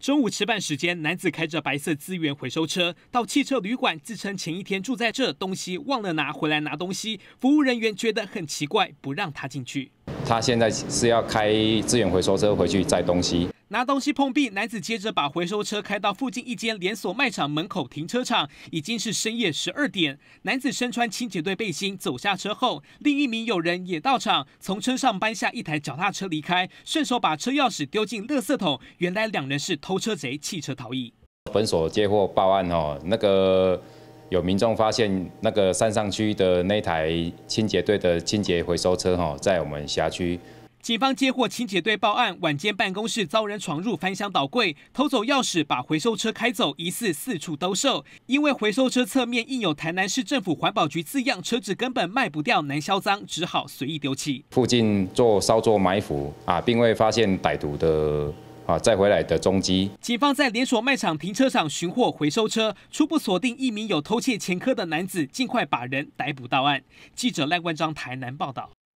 中午吃饭时间，男子开着白色资源回收车到汽车旅馆，自称前一天住在这，东西忘了拿回来拿东西。服务人员觉得很奇怪，不让他进去。他现在是要开资源回收车回去载东西。拿东西碰壁，男子接着把回收车开到附近一间连锁卖场门口停车场，已经是深夜十二点。男子身穿清洁队背心走下车后，另一名友人也到场，从车上搬下一台脚踏车离开，顺手把车钥匙丢进垃圾桶。原来两人是偷车贼，弃车逃逸。本所接获报案哦，那个有民众发现那个山上区的那台清洁队的清洁回收车哈，在我们辖区。警方接获清洁队报案，晚间办公室遭人闯入，翻箱倒柜，偷走钥匙，把回收车开走，疑似四处兜售。因为回收车侧面印有台南市政府环保局字样，车子根本卖不掉，难销赃，只好随意丢弃。附近做稍作埋伏啊，并未发现歹徒的啊再回来的踪迹。警方在连锁卖场停车场寻获回收车，初步锁定一名有偷窃前科的男子，尽快把人逮捕到案。记者赖冠章台南报道。